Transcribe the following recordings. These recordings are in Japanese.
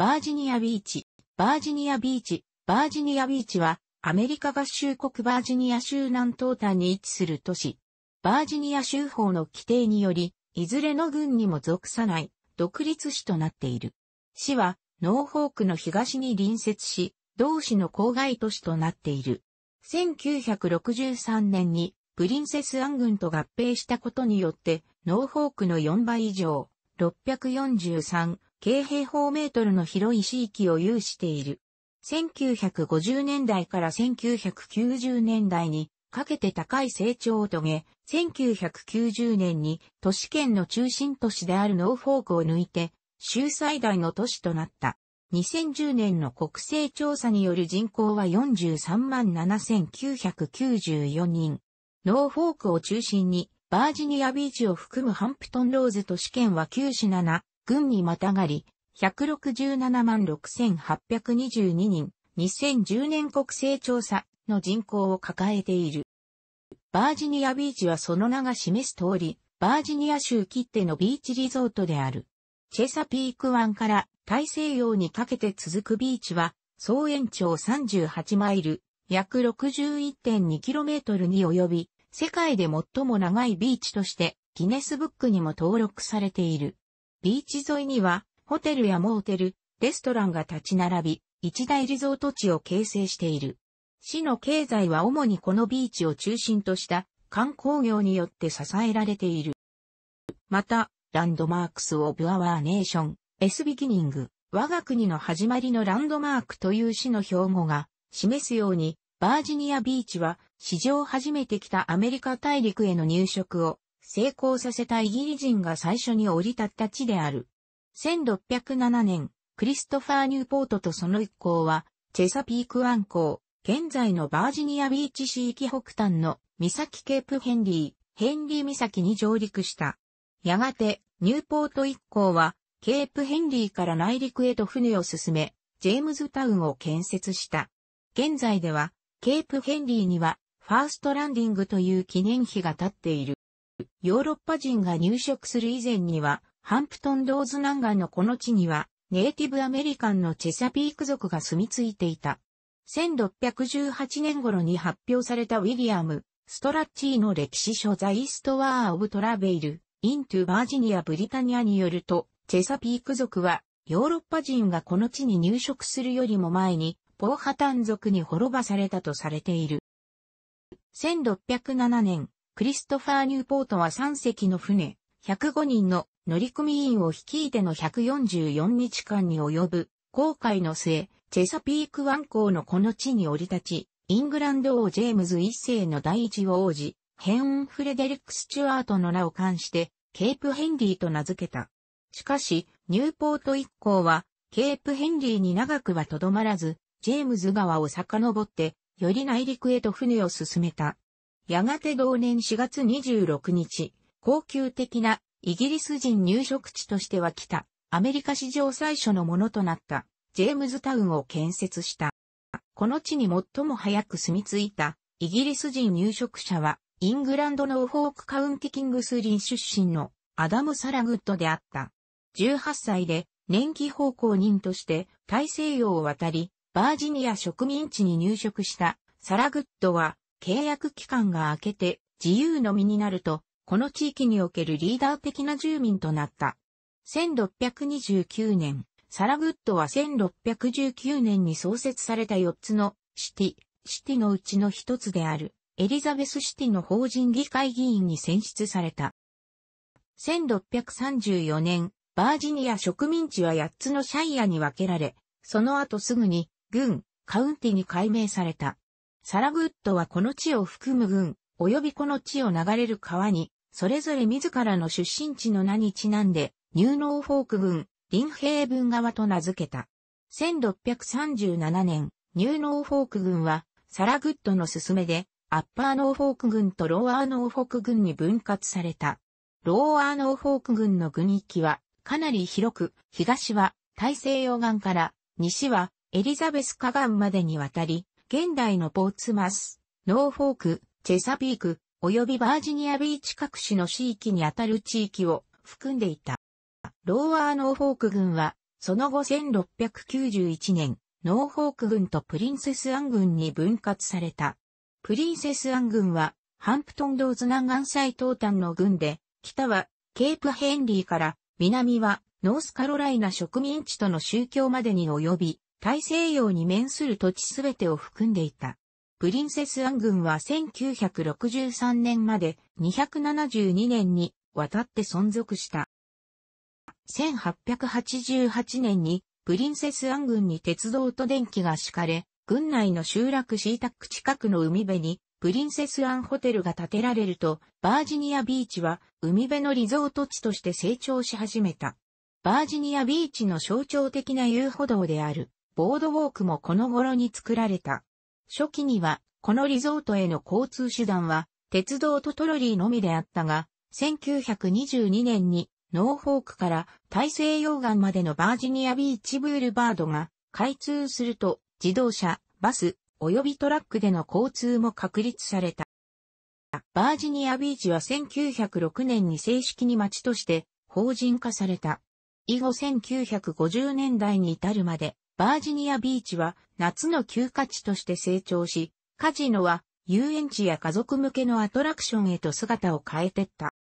バージニアビーチ、バージニアビーチ、バージニアビーチは、アメリカ合衆国バージニア州南東端に位置する都市。バージニア州法の規定により、いずれの軍にも属さない、独立市となっている。市は、ノーホークの東に隣接し、同市の郊外都市となっている。1963年に、プリンセスアン軍と合併したことによって、ノーホークの4倍以上、643京平方メートルの広い地域を有している。1950年代から1990年代にかけて高い成長を遂げ、1990年に都市圏の中心都市であるノーフォークを抜いて、州最大の都市となった。2010年の国勢調査による人口は43万7994人。ノーフォークを中心に、バージニアビーチを含むハンプトンローズ都市圏は9市7、軍にまたがり、167万6822人、2010年国勢調査の人口を抱えている。バージニアビーチはその名が示す通り、バージニア州切手のビーチリゾートである。チェサピーク湾から大西洋にかけて続くビーチは、総延長38マイル、約 61.2km に及び、世界で最も長いビーチとして、ギネスブックにも登録されている。ビーチ沿いには、ホテルやモーテル、レストランが立ち並び、一大リゾート地を形成している。市の経済は主にこのビーチを中心とした観光業によって支えられている。また、ランドマークス・オブ・アワー・ネーション、エス・ビギニング、我が国の始まりのランドマークという市の標語が示すように、バージニアビーチは史上初めて来たアメリカ大陸への入植を成功させたイギリ人が最初に降り立った地である。1607年、クリストファー・ニューポートとその一行は、チェサピーク湾港、現在のバージニアビーチ市域北端の岬ケープヘンリー、ヘンリー岬に上陸した。やがて、ニューポート一行は、ケープヘンリーから内陸へと船を進め、ジェームズタウンを建設した。現在では、ケープヘンリーには、ファーストランディングという記念碑が建っている。ヨーロッパ人が入植する以前には、ハンプトンドーズ南岸のこの地には、ネイティブアメリカンのチェサピーク族が住み着いていた。1618年頃に発表されたウィリアム・ストラッチーの歴史書ザ・イスト・ワー・オブ・トラベイル・イントゥ・バージニア・ブリタニアによると、チェサピーク族は、ヨーロッパ人がこの地に入植するよりも前に、ポーハタン族に滅ばされたとされている。1607年、クリストファー・ニューポートは3隻の船、105人の乗組員を率いての144日間に及ぶ航海の末、チェサピーク湾港のこの地に降り立ち、イングランド王ジェームズ一世の第一王子、ヘン・フレデリック・スチュワートの名を冠して、ケープヘンリーと名付けた。しかし、ニューポート一行は、ケープヘンリーに長くはとどまらず、ジェームズ川を遡って、より内陸へと船を進めた。やがて同年4月26日、高級的なイギリス人入植地としては来た、アメリカ史上最初のものとなったジェームズタウンを建設した。この地に最も早く住み着いたイギリス人入植者はイングランドのオフォークカウンティキングスリン出身のアダム・サラグッドであった。18歳で年季奉公人として大西洋を渡り、バージニア植民地に入植したサラグッドは契約期間が明けて自由の身になると、この地域におけるリーダー的な住民となった。1629年、サラグッドは1619年に創設された4つのシティ、シティのうちの一つであるエリザベスシティの法人議会議員に選出された。1634年、バージニア植民地は8つのシャイアに分けられ、その後すぐに軍、カウンティに改名された。サラグッドはこの地を含む郡、及びこの地を流れる川に、それぞれ自らの出身地の名にちなんで、ニューノーフォーク軍、リンヘブン川と名付けた。1637年、ニューノーフォーク軍は、サラグッドの勧めで、アッパーノーフォーク軍とローアーノーフォーク軍に分割された。ローアーノーフォーク軍の軍域は、かなり広く、東は大西洋岸から、西はエリザベス河岸までにわたり、現代のポーツマス、ノーフォーク、チェサピーク、及びバージニアビーチ各市の地域にあたる地域を含んでいた。ローアーノーフォーク軍は、その後1691年、ノーフォーク軍とプリンセスアン軍に分割された。プリンセスアン軍は、ハンプトンドーズ南岸最東端の軍で、北はケープヘンリーから、南はノースカロライナ植民地との宗教までに及び、大西洋に面する土地すべてを含んでいた。プリンセスアン軍は1963年まで272年にわたって存続した。1888年にプリンセスアン軍に鉄道と電気が敷かれ、軍内の集落シータック近くの海辺にプリンセスアンホテルが建てられると、バージニアビーチは海辺のリゾート地として成長し始めた。バージニアビーチの象徴的な遊歩道である。ボードウォークもこの頃に作られた。初期には、このリゾートへの交通手段は、鉄道とトロリーのみであったが、1922年に、ノーフォークから大西洋岸までのバージニアビーチブールバードが開通すると、自動車、バス、及びトラックでの交通も確立された。バージニアビーチは1906年に正式に町として法人化された。以後1950年代に至るまでバージニアビーチは夏の休暇地として成長し、カジノは遊園地や家族向けのアトラクションへと姿を変えてった。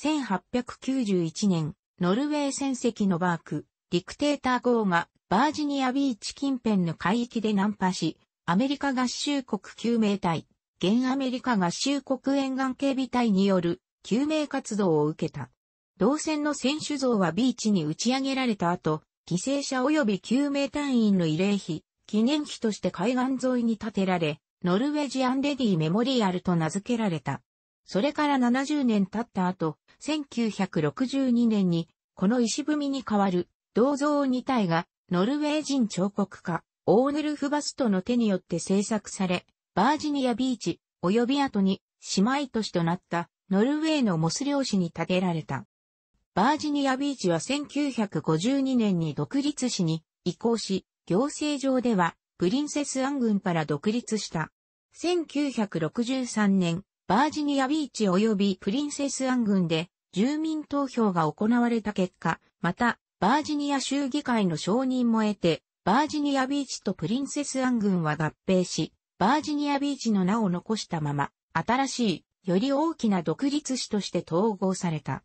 1891年、ノルウェー船籍のバーク、ディクテーター号がバージニアビーチ近辺の海域でナンパし、アメリカ合衆国救命隊、現アメリカ合衆国沿岸警備隊による救命活動を受けた。同船の選手像はビーチに打ち上げられた後、犠牲者及び救命隊員の慰霊碑、記念碑として海岸沿いに建てられ、ノルウェージアンレディメモリアルと名付けられた。それから70年経った後、1962年に、この石踏みに代わる銅像2体が、ノルウェー人彫刻家、オーネルフバストの手によって制作され、バージニアビーチ、及び後に姉妹都市となった、ノルウェーのモス漁師に建てられた。バージニアビーチは1952年に独立市に移行し、行政上ではプリンセスアン軍から独立した。1963年、バージニアビーチ及びプリンセスアン軍で住民投票が行われた結果、また、バージニア州議会の承認も得て、バージニアビーチとプリンセスアン軍は合併し、バージニアビーチの名を残したまま、新しい、より大きな独立市として統合された。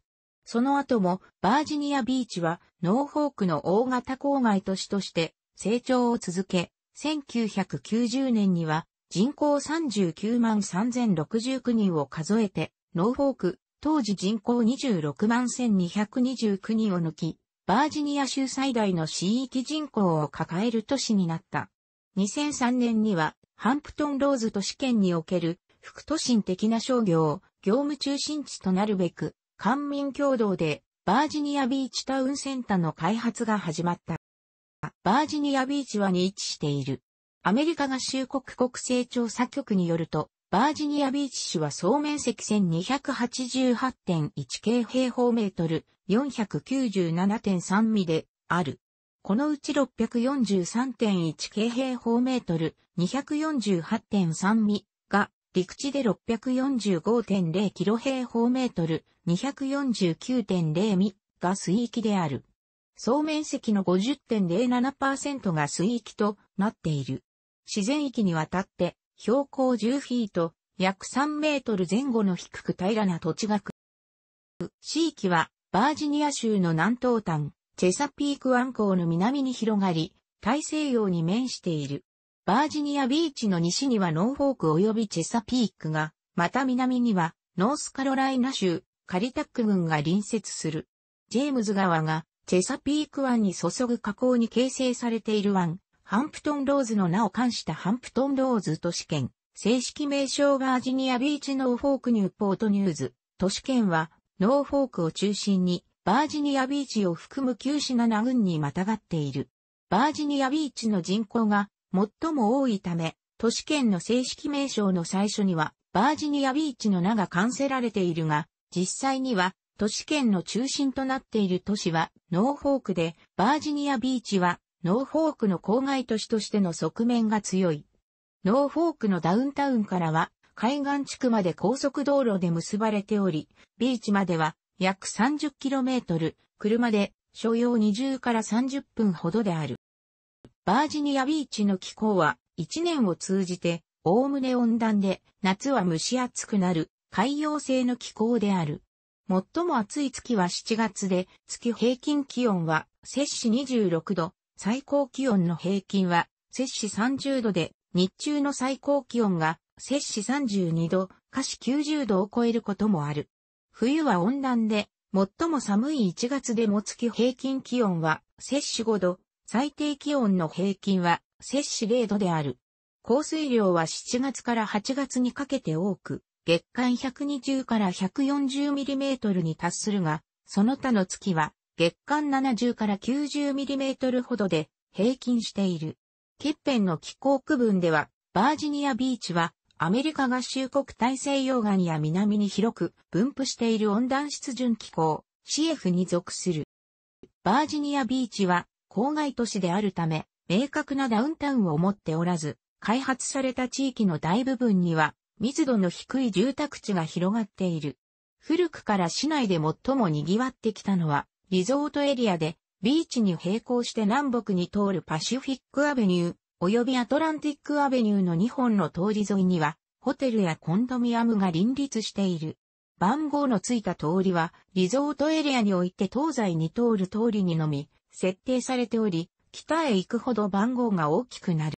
その後もバージニアビーチはノーフォークの大型郊外都市として成長を続け、1990年には人口39万3069人を数えて、ノーフォーク、当時人口26万1229人を抜き、バージニア州最大の市域人口を抱える都市になった。2003年には、ハンプトンローズ都市圏における、副都心的な商業、業務中心地となるべく、官民共同でバージニアビーチタウンセンターの開発が始まった。バージニアビーチはに位置している。アメリカ合衆国国勢調査局によると、バージニアビーチ市は総面積1288.1平平方メートル497.3ミである。このうち643.1平方メートル248.3ミ陸地で645.0キロ平方メートル、249.0ミが水域である。総面積の50.07%が水域となっている。自然域にわたって、標高10フィート、約3メートル前後の低く平らな土地が区。域は、バージニア州の南東端、チェサピーク湾港の南に広がり、大西洋に面している。バージニアビーチの西にはノーフォーク及びチェサピークが、また南にはノースカロライナ州カリタック郡が隣接する。ジェームズ川がチェサピーク湾に注ぐ河口に形成されている湾、ハンプトンローズの名を冠したハンプトンローズ都市圏、正式名称バージニアビーチノーフォークニューポートニューズ、都市圏はノーフォークを中心にバージニアビーチを含む9市7郡にまたがっている。バージニアビーチの人口が最も多いため、都市圏の正式名称の最初には、バージニアビーチの名が冠せられているが、実際には、都市圏の中心となっている都市は、ノーフォークで、バージニアビーチは、ノーフォークの郊外都市としての側面が強い。ノーフォークのダウンタウンからは、海岸地区まで高速道路で結ばれており、ビーチまでは約 30km、車で所要20から30分ほどである。バージニアビーチの気候は一年を通じて、おおむね温暖で、夏は蒸し暑くなる、海洋性の気候である。最も暑い月は7月で、月平均気温は摂氏26度、最高気温の平均は摂氏30度で、日中の最高気温が摂氏32度、下氏90度を超えることもある。冬は温暖で、最も寒い1月でも月平均気温は摂氏5度、最低気温の平均は摂氏0度である。降水量は7月から8月にかけて多く、月間120から140ミリメートルに達するが、その他の月は月間70から90ミリメートルほどで平均している。欠片の気候区分では、バージニアビーチはアメリカ合衆国大西洋岸や南に広く分布している温暖湿潤気候、CF に属する。バージニアビーチは郊外都市であるため、明確なダウンタウンを持っておらず、開発された地域の大部分には、密度の低い住宅地が広がっている。古くから市内で最も賑わってきたのは、リゾートエリアで、ビーチに並行して南北に通るパシフィックアベニュー、及びアトランティックアベニューの2本の通り沿いには、ホテルやコンドミアムが林立している。番号のついた通りは、リゾートエリアにおいて東西に通る通りにのみ、設定されており、北へ行くほど番号が大きくなる。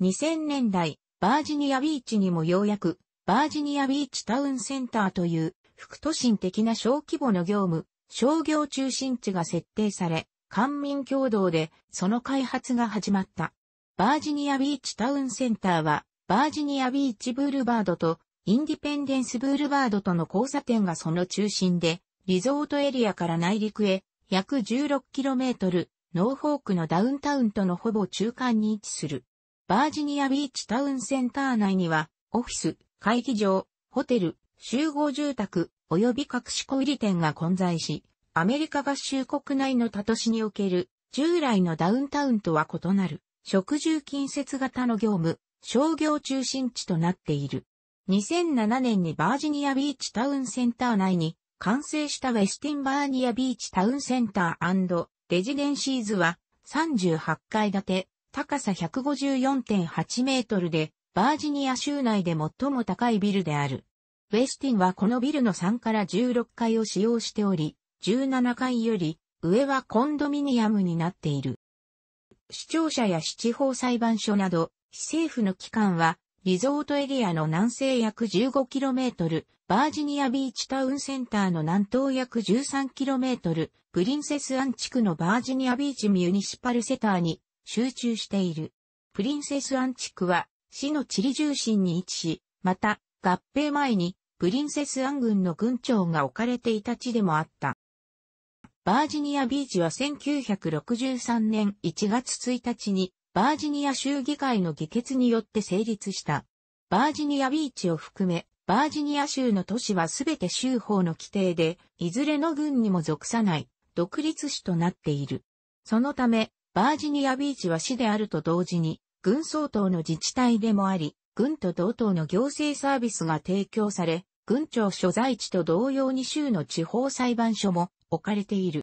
2000年代、バージニアビーチにもようやく、バージニアビーチタウンセンターという、副都心的な小規模の業務、商業中心地が設定され、官民共同でその開発が始まった。バージニアビーチタウンセンターは、バージニアビーチブールバードとインディペンデンスブールバードとの交差点がその中心で、リゾートエリアから内陸へ約 16km、ノーフォークのダウンタウンとのほぼ中間に位置する。バージニアビーチタウンセンター内には、オフィス、会議場、ホテル、集合住宅、及び各種小売店が混在し、アメリカ合衆国内の他都市における、従来のダウンタウンとは異なる、食住近接型の業務、商業中心地となっている。2007年にバージニアビーチタウンセンター内に完成したウェスティンバーニアビーチタウンセンターレジデンシーズは38階建て、高さ154.8メートルで、バージニア州内で最も高いビルである。ウェスティンはこのビルの3から16階を使用しており、17階より上はコンドミニアムになっている。市庁舎や市地方裁判所など、非政府の機関はリゾートエリアの南西約 15km、バージニアビーチタウンセンターの南東約 13km、プリンセスアン地区のバージニアビーチミュニシパルセターに集中している。プリンセスアン地区は市の地理重心に位置し、また合併前にプリンセスアン軍の軍長が置かれていた地でもあった。バージニアビーチは1963年1月1日にバージニア州議会の議決によって成立した。バージニアビーチを含め、バージニア州の都市はすべて州法の規定で、いずれの軍にも属さない、独立市となっている。そのため、バージニアビーチは市であると同時に、軍総統の自治体でもあり、軍と同等の行政サービスが提供され、軍庁所在地と同様に州の地方裁判所も置かれている。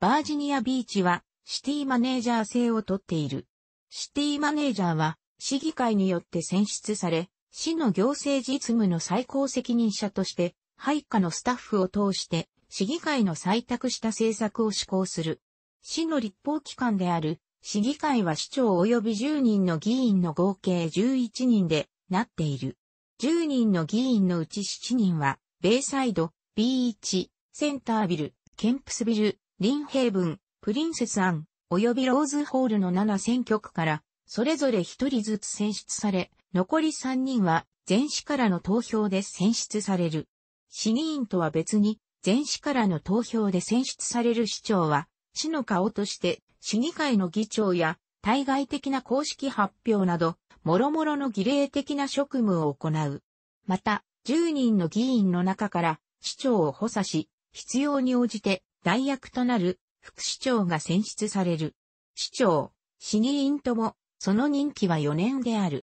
バージニアビーチはシティマネージャー制をとっている。シティマネージャーは、市議会によって選出され、市の行政実務の最高責任者として、配下のスタッフを通して、市議会の採択した政策を施行する。市の立法機関である、市議会は市長及び10人の議員の合計11人でなっている。10人の議員のうち7人は、ベイサイド、ビーチ、センタービル、ケンプスビル、リンヘイブン、プリンセスアン、及びローズホールの7選挙区から、それぞれ1人ずつ選出され、残り3人は、全市からの投票で選出される。市議員とは別に、全市からの投票で選出される市長は、市の顔として、市議会の議長や、対外的な公式発表など、諸々の儀礼的な職務を行う。また、10人の議員の中から、市長を補佐し、必要に応じて、代役となる副市長が選出される。市長、市議員とも、その任期は4年である。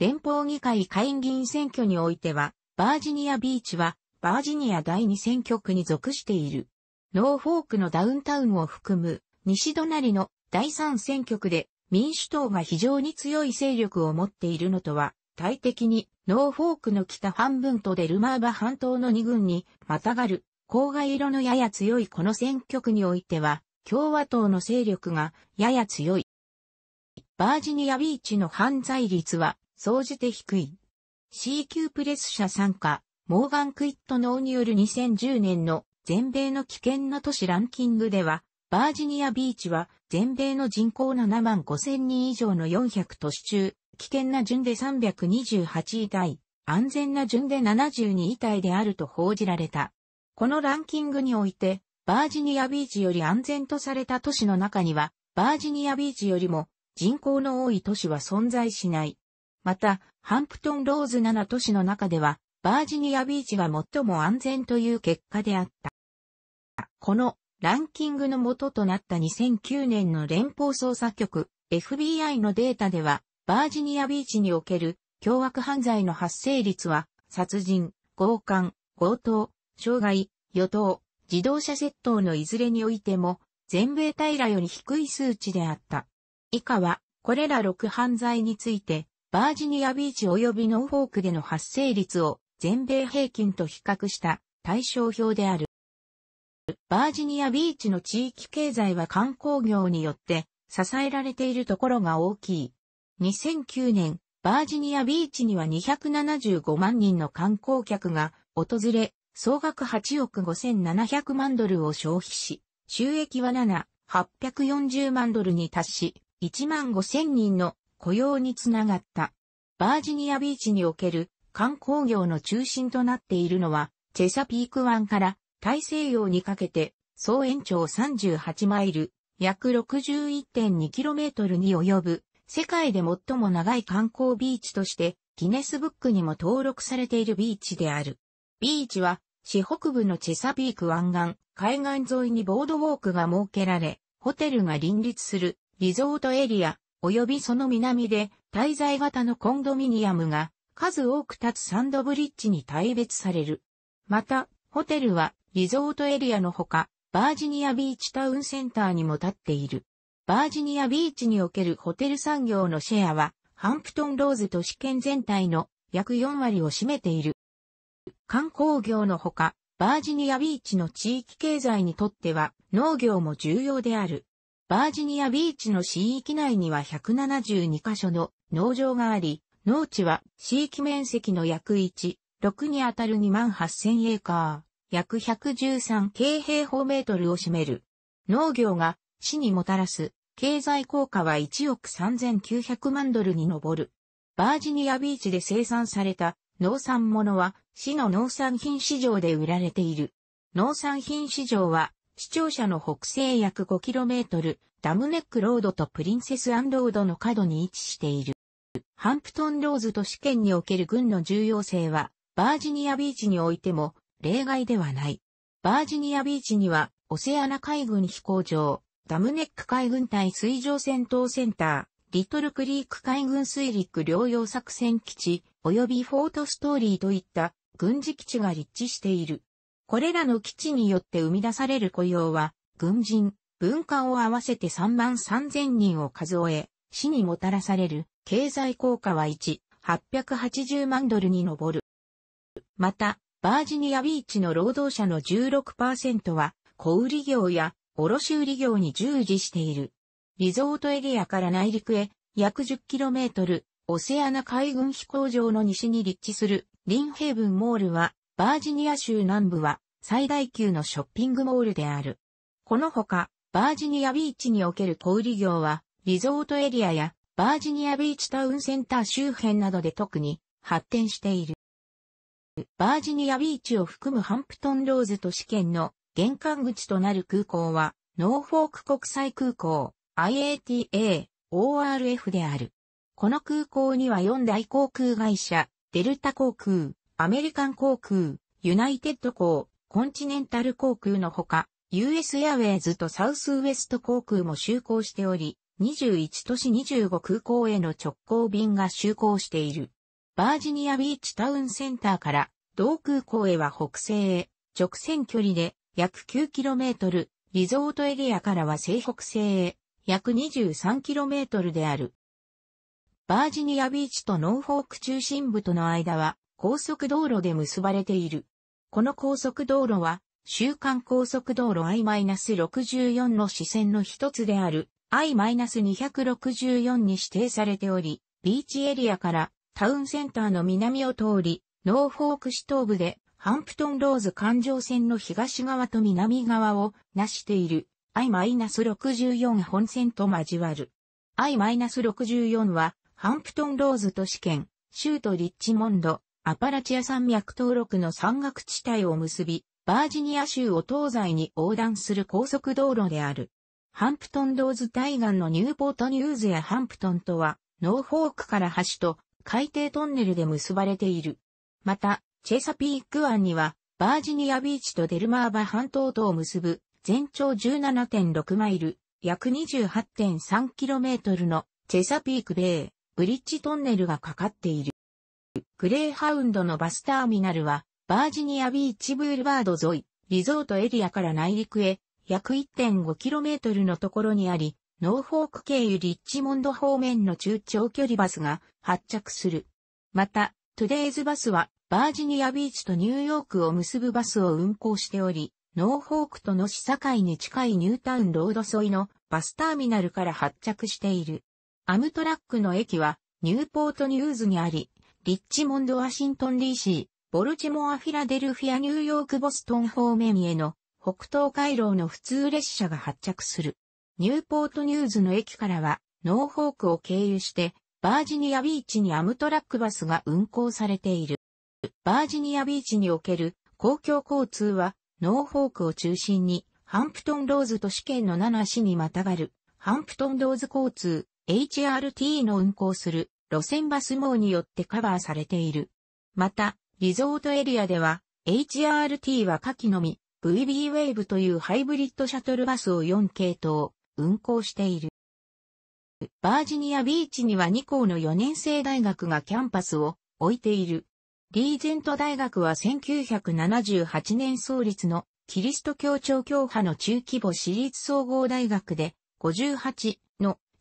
連邦議会下院議員選挙においては、バージニアビーチは、バージニア第2選挙区に属している。ノーフォークのダウンタウンを含む、西隣の第3選挙区で、民主党が非常に強い勢力を持っているのとは、対的に、ノーフォークの北半分とデルマーバ半島の2軍に、またがる、郊外色のやや強いこの選挙区においては、共和党の勢力がやや強い。バージニアビーチの犯罪率は、総じて低い。CQ プレス社参加、モーガン・クイットノーによる2010年の全米の危険な都市ランキングでは、バージニアビーチは全米の人口7万5千人以上の400都市中、危険な順で328位台、安全な順で72位台であると報じられた。このランキングにおいて、バージニアビーチより安全とされた都市の中には、バージニアビーチよりも人口の多い都市は存在しない。また、ハンプトンローズ7都市の中では、バージニアビーチが最も安全という結果であった。このランキングの元となった2009年の連邦捜査局 FBI のデータでは、バージニアビーチにおける凶悪犯罪の発生率は、殺人、強姦、強盗、障害、与党、自動車窃盗のいずれにおいても、全米平らより低い数値であった。以下は、これら6犯罪について、バージニアビーチ及びノーフォークでの発生率を全米平均と比較した対象表である。バージニアビーチの地域経済は観光業によって支えられているところが大きい。2009年、バージニアビーチには275万人の観光客が訪れ、総額8億5700万ドルを消費し、収益は7、840万ドルに達し、1万5000人の雇用につながった。バージニアビーチにおける観光業の中心となっているのは、チェサピーク湾から大西洋にかけて、総延長38マイル、約 61.2km に及ぶ、世界で最も長い観光ビーチとして、ギネスブックにも登録されているビーチである。ビーチは、市北部のチェサピーク湾岸、海岸沿いにボードウォークが設けられ、ホテルが林立するリゾートエリア、及びその南で滞在型のコンドミニアムが数多く立つサンドブリッジに大別される。また、ホテルはリゾートエリアのほか、バージニアビーチタウンセンターにも立っている。バージニアビーチにおけるホテル産業のシェアは、ハンプトンローズ都市圏全体の約4割を占めている。観光業のほか、バージニアビーチの地域経済にとっては農業も重要である。バージニアビーチの市域内には172カ所の農場があり、農地は地域面積の約1、6にあたる2万8000エーカー、約113京平方メートルを占める。農業が市にもたらす経済効果は1億3900万ドルに上る。バージニアビーチで生産された農産物は市の農産品市場で売られている。農産品市場は市庁舎の北西約 5km ダムネックロードとプリンセスアンロードの角に位置している。ハンプトンローズ都市験における軍の重要性はバージニアビーチにおいても例外ではない。バージニアビーチにはオセアナ海軍飛行場、ダムネック海軍隊水上戦闘センター、リトルクリーク海軍水陸両用作戦基地、及びフォートストーリーといった軍事基地が立地している。これらの基地によって生み出される雇用は、軍人、文官を合わせて3万3000人を数え、死にもたらされる経済効果は1、880万ドルに上る。また、バージニアビーチの労働者の16%は、小売業や卸売業に従事している。リゾートエリアから内陸へ約 10km、オセアナ海軍飛行場の西に立地するリンヘイブンモールは、バージニア州南部は最大級のショッピングモールである。このほか、バージニアビーチにおける小売業は、リゾートエリアやバージニアビーチタウンセンター周辺などで特に発展している。バージニアビーチを含むハンプトンローズ都市圏の玄関口となる空港は、ノーフォーク国際空港、IATA、ORF である。この空港には4大航空会社、デルタ航空、アメリカン航空、ユナイテッド航、コンチネンタル航空のほか、US エアウェイズとサウスウエスト航空も就航しており、21都市25空港への直行便が就航している。バージニアビーチタウンセンターから同空港へは北西へ、直線距離で約 9km、リゾートエリアからは西北西へ約 23km である。バージニアビーチとノーフォーク中心部との間は高速道路で結ばれている。この高速道路は、週間高速道路 I-64 の支線の一つである I-264 に指定されており、ビーチエリアからタウンセンターの南を通り、ノーフォーク市東部でハンプトンローズ環状線の東側と南側をなしている I-64 本線と交わる。I-64 はハンプトンローズ都市圏、州都リッチモンド、アパラチア山脈登録の山岳地帯を結び、バージニア州を東西に横断する高速道路である。ハンプトンローズ対岸のニューポートニューズやハンプトンとは、ノーフォークから橋と海底トンネルで結ばれている。また、チェサピーク湾には、バージニアビーチとデルマーバ半島とを結ぶ、全長17.6マイル、約2 8 3トルのチェサピークベイ。ブリッジトンネルがかかっている。グレーハウンドのバスターミナルは、バージニアビーチブールバード沿い、リゾートエリアから内陸へ、約 1.5km のところにあり、ノーフォーク経由リッチモンド方面の中長距離バスが発着する。また、トゥデイズバスは、バージニアビーチとニューヨークを結ぶバスを運行しており、ノーフォークとの市境に近いニュータウンロード沿いのバスターミナルから発着している。アムトラックの駅は、ニューポートニューズにあり、リッチモンド・ワシントン・ DC、ボルチモア・フィラデルフィア・ニューヨーク・ボストン方面への北東回廊の普通列車が発着する。ニューポートニューズの駅からは、ノーホークを経由して、バージニアビーチにアムトラックバスが運行されている。バージニアビーチにおける公共交通は、ノーホークを中心に、ハンプトンローズ都市圏の7市にまたがる、ハンプトンローズ交通、HRT の運行する路線バス網によってカバーされている。また、リゾートエリアでは、HRT は下記のみ、VB ウェーブというハイブリッドシャトルバスを4系統、運行している。バージニアビーチには2校の4年生大学がキャンパスを置いている。リーゼント大学は1978年創立のキリスト教長教派の中規模私立総合大学で58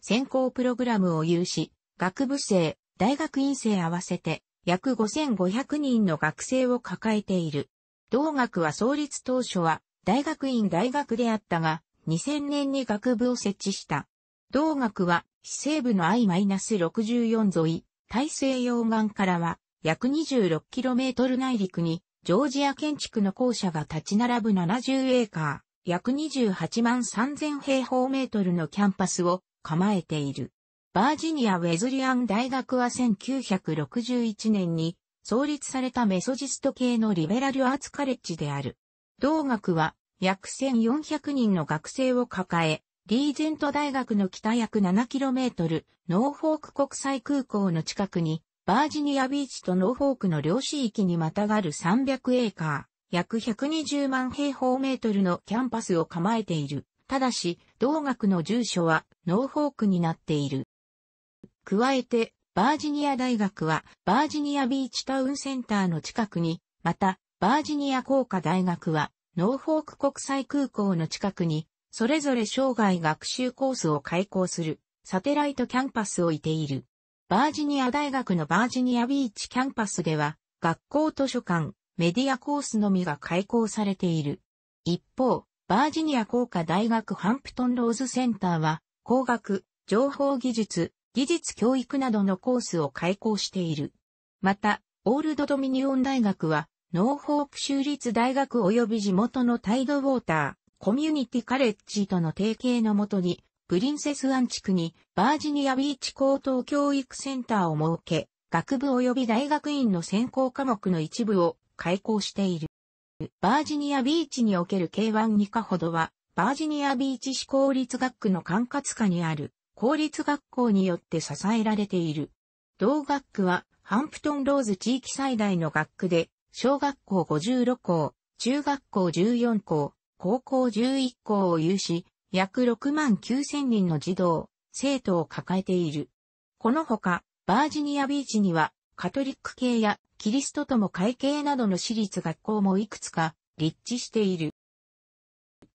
専攻プログラムを有し、学部生、大学院生合わせて約5500人の学生を抱えている。同学は創立当初は大学院大学であったが、2000年に学部を設置した。同学は、市西部の I-64 沿い、大西洋岸からは、約 26km 内陸に、ジョージア建築の校舎が立ち並ぶ70エーカー、約28万3000平方メートルのキャンパスを構えている。バージニア・ウェズリアン大学は1961年に創立されたメソジスト系のリベラルアーツカレッジである。同学は約1400人の学生を抱え、リーゼント大学の北約 7km、ノーフォーク国際空港の近くに、バージニアビーチとノーフォークの両市域にまたがる300エーカー、約120万平方メートルのキャンパスを構えている。ただし、同学の住所はノーフォークになっている。加えて、バージニア大学は、バージニアビーチタウンセンターの近くに、また、バージニア工科大学は、ノーフォーク国際空港の近くに、それぞれ生涯学習コースを開校する、サテライトキャンパスを置いている。バージニア大学のバージニアビーチキャンパスでは、学校図書館、メディアコースのみが開校されている。一方、バージニア工科大学ハンプトンローズセンターは、工学、情報技術、技術教育などのコースを開講している。また、オールドドミニオン大学は、ノーホープ州立大学及び地元のタイドウォーター、コミュニティカレッジとの提携のもとに、プリンセスアン地区にバージニアビーチ高等教育センターを設け、学部及び大学院の専攻科目の一部を開講している。バージニアビーチにおける K12 課ほどは、バージニアビーチ市公立学区の管轄下にある公立学校によって支えられている。同学区はハンプトンローズ地域最大の学区で、小学校56校、中学校14校、高校11校を有し、約6万9000人の児童、生徒を抱えている。このほか、バージニアビーチには、カトリック系やキリストとも会系などの私立学校もいくつか立地している。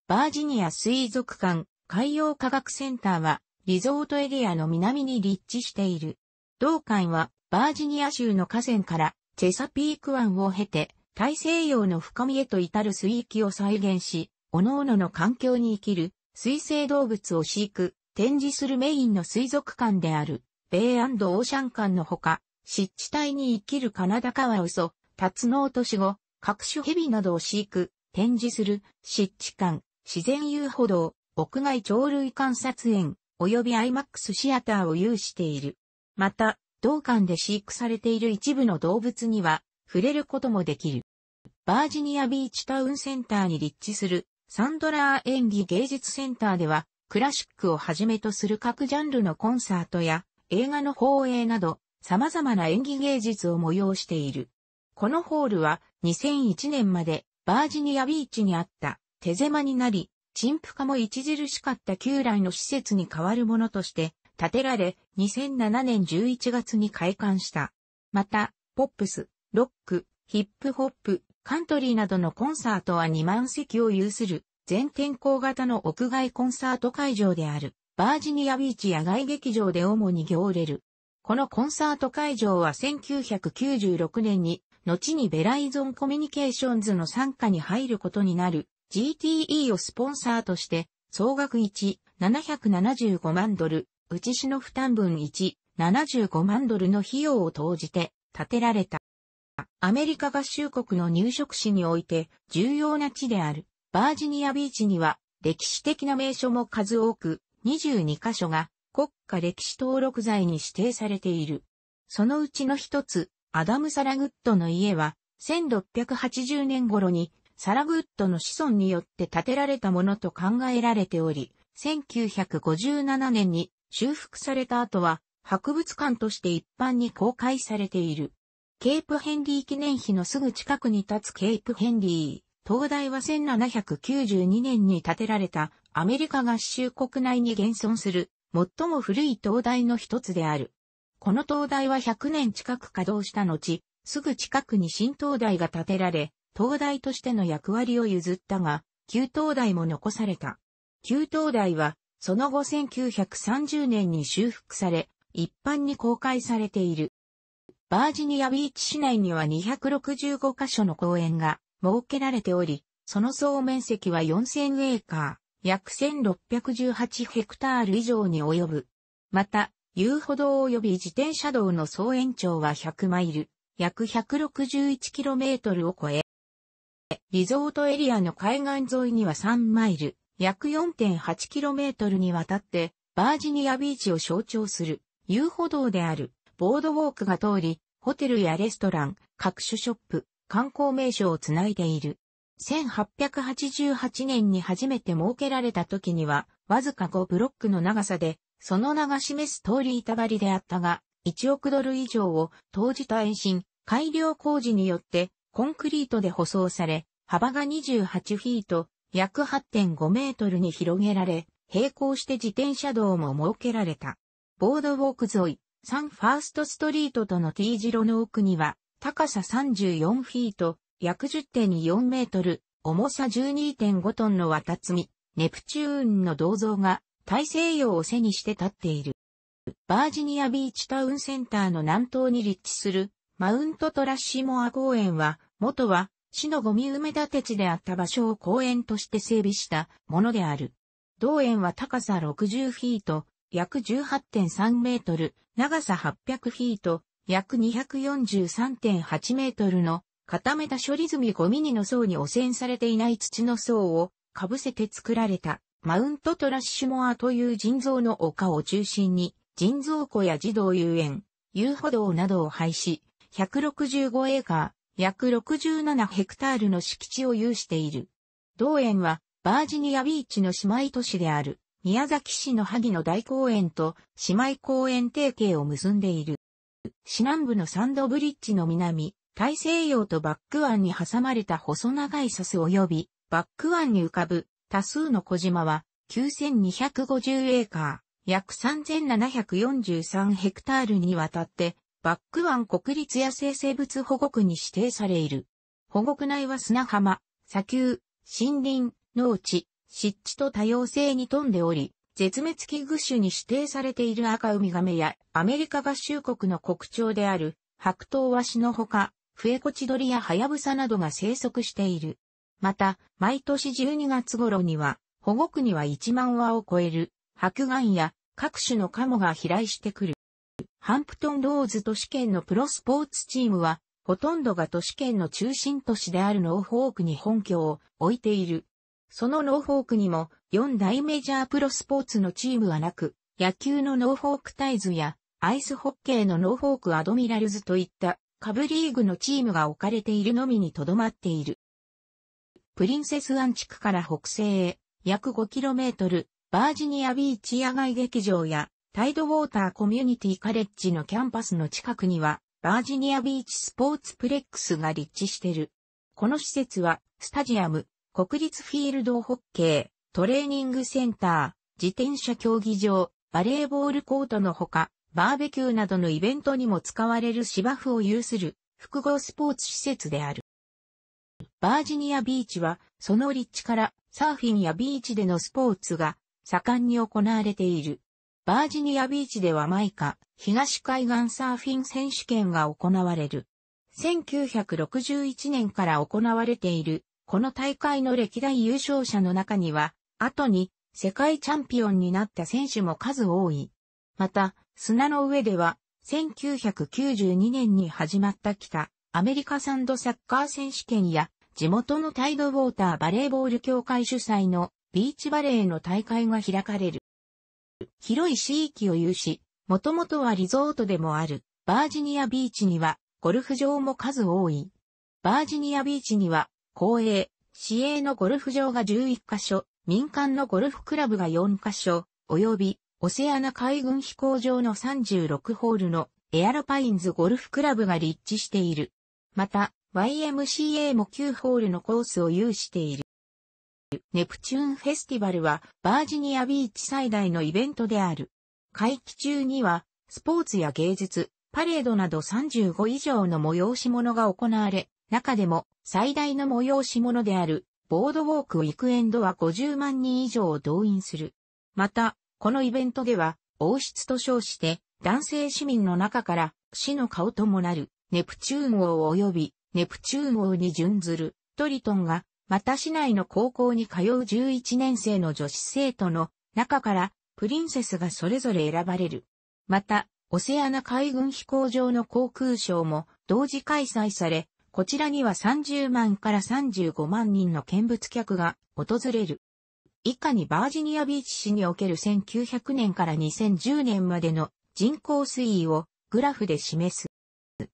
バージニア水族館海洋科学センターはリゾートエリアの南に立地している。同館はバージニア州の河川からチェサピーク湾を経て大西洋の深みへと至る水域を再現し、各々の環境に生きる水生動物を飼育、展示するメインの水族館である、ベイオーシャン館のほか、湿地帯に生きるカナダカワウソ、タツノオトシゴ、各種ヘビなどを飼育、展示する湿地館、自然遊歩道、屋外鳥類観察園、及び IMAX シアターを有している。また、同館で飼育されている一部の動物には、触れることもできる。バージニアビーチタウンセンターに立地する、サンドラー演技芸術センターでは、クラシックをはじめとする各ジャンルのコンサートや、映画の放映など、様々な演技芸術を催している。このホールは、2001年まで、バージニアビーチにあった、手狭になり、陳腐化も著しかった旧来の施設に代わるものとして建てられ、2007年11月に開館した。また、ポップス、ロック、ヒップホップ、カントリーなどのコンサートは2万席を有する全天候型の屋外コンサート会場であるバージニアビーチ野外劇場で主に行れる。このコンサート会場は1996年に後にベライゾンコミュニケーションズの傘下に入ることになる GTE をスポンサーとして、総額1、775万ドル、内市の負担分1、75万ドルの費用を投じて、建てられた。アメリカ合衆国の入植地において、重要な地である、バージニアビーチには、歴史的な名所も数多く、22カ所が、国家歴史登録財に指定されている。そのうちの一つ、アダム・サラグッドの家は、1680年頃にサラグッドの子孫によって建てられたものと考えられており、1957年に修復された後は博物館として一般に公開されている。ケープヘンリー記念碑のすぐ近くに立つケープヘンリー。灯台は1792年に建てられたアメリカ合衆国内に現存する最も古い灯台の一つである。この灯台は100年近く稼働した後、すぐ近くに新灯台が建てられ、東大としての役割を譲ったが、旧東大も残された。旧東大は、その後1930年に修復され、一般に公開されている。バージニアビーチ市内には265カ所の公園が設けられており、その総面積は4000エーカー、約1618ヘクタール以上に及ぶ。また、遊歩道及び自転車道の総延長は100マイル、約161キロメートルを超え、リゾートエリアの海岸沿いには3マイル、約 4.8km にわたって、バージニアビーチを象徴する、遊歩道である、ボードウォークが通り、ホテルやレストラン、各種ショップ、観光名所をつないでいる。1888年に初めて設けられた時には、わずか5ブロックの長さで、その名が示す通り板張りであったが、1億ドル以上を投じた延伸、改良工事によってコンクリートで舗装され、幅が28フィート、約8.5メートルに広げられ、並行して自転車道も設けられた。ボードウォーク沿い、サンファーストストリートとの T 字路の奥には、高さ34フィート、約10.4メートル、重さ12.5トンの綿積み、ネプチューンの銅像が大西洋を背にして立っている。バージニアビーチタウンセンターの南東に立地するマウントトラッシモア公園は元は、市のゴミ埋め立て地であった場所を公園として整備したものである。同園は高さ60フィート、約18.3メートル、長さ800フィート、約243.8メートルの固めた処理済みゴミにの層に汚染されていない土の層をかぶせて作られたマウントトラッシュモアという人造の丘を中心に人造湖や児童遊園、遊歩道などを廃止、165エーカ約67ヘクタールの敷地を有している。同園は、バージニアビーチの姉妹都市である、宮崎市の萩の大公園と姉妹公園提携を結んでいる。市南部のサンドブリッジの南、大西洋とバック湾に挟まれた細長い砂ス及び、バック湾に浮かぶ多数の小島は、9250エーカー、約3743ヘクタールにわたってバック湾国立野生生物保護区に指定されいる。保護区内は砂浜、砂丘、森林、農地、湿地と多様性に富んでおり、絶滅危惧種に指定されている赤ウミガメやアメリカ合衆国の国鳥である白頭ワシのほか、フエコチドリやハヤブサなどが生息している。また、毎年12月頃には、保護区には1万羽を超える白眼や各種のカモが飛来してくる。ハンプトンローズ都市圏のプロスポーツチームは、ほとんどが都市圏の中心都市であるノーフォークに本拠を置いている。そのノーフォークにも4大メジャープロスポーツのチームはなく、野球のノーフォークタイズやアイスホッケーのノーフォークアドミラルズといった下部リーグのチームが置かれているのみにとどまっている。プリンセスアン地区から北西へ約 5km バージニアビーチ野外劇場やタイドウォーターコミュニティカレッジのキャンパスの近くには、バージニアビーチスポーツプレックスが立地してる。この施設は、スタジアム、国立フィールドホッケー、トレーニングセンター、自転車競技場、バレーボールコートのほか、バーベキューなどのイベントにも使われる芝生を有する複合スポーツ施設である。バージニアビーチは、その立地からサーフィンやビーチでのスポーツが盛んに行われている。バージニアビーチではマイカ東海岸サーフィン選手権が行われる。1961年から行われている、この大会の歴代優勝者の中には、後に世界チャンピオンになった選手も数多い。また、砂の上では、1992年に始まった北アメリカサンドサッカー選手権や地元のタイドウォーターバレーボール協会主催のビーチバレーの大会が開かれる。広い地域を有し、もともとはリゾートでもある、バージニアビーチには、ゴルフ場も数多い。バージニアビーチには、公営、市営のゴルフ場が11カ所、民間のゴルフクラブが4カ所、及び、オセアナ海軍飛行場の36ホールのエアロパインズゴルフクラブが立地している。また、YMCA も9ホールのコースを有している。ネプチューンフェスティバルはバージニアビーチ最大のイベントである。会期中にはスポーツや芸術、パレードなど35以上の催し物が行われ、中でも最大の催し物であるボードウォークウィクエンドは50万人以上を動員する。また、このイベントでは王室と称して男性市民の中から死の顔ともなるネプチューン王及びネプチューン王に準ずるトリトンがまた市内の高校に通う11年生の女子生徒の中からプリンセスがそれぞれ選ばれる。また、オセアナ海軍飛行場の航空ショーも同時開催され、こちらには30万から35万人の見物客が訪れる。以下にバージニアビーチ市における1900年から2010年までの人口推移をグラフで示す。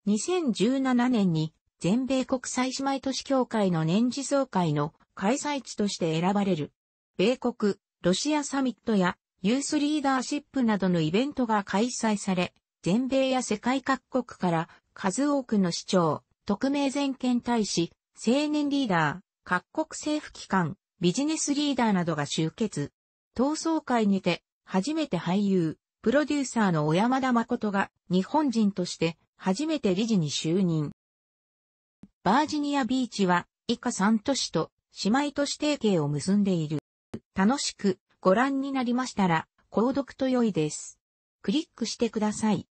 2017年に全米国際姉妹都市協会の年次総会の開催地として選ばれる。米国、ロシアサミットやユースリーダーシップなどのイベントが開催され、全米や世界各国から数多くの市長、特命全権大使、青年リーダー、各国政府機関、ビジネスリーダーなどが集結。闘争会にて、初めて俳優、プロデューサーの小山田誠が日本人として初めて理事に就任。バージニアビーチは以下3都市と姉妹都市提携を結んでいる。楽しくご覧になりましたら、購読と良いです。クリックしてください。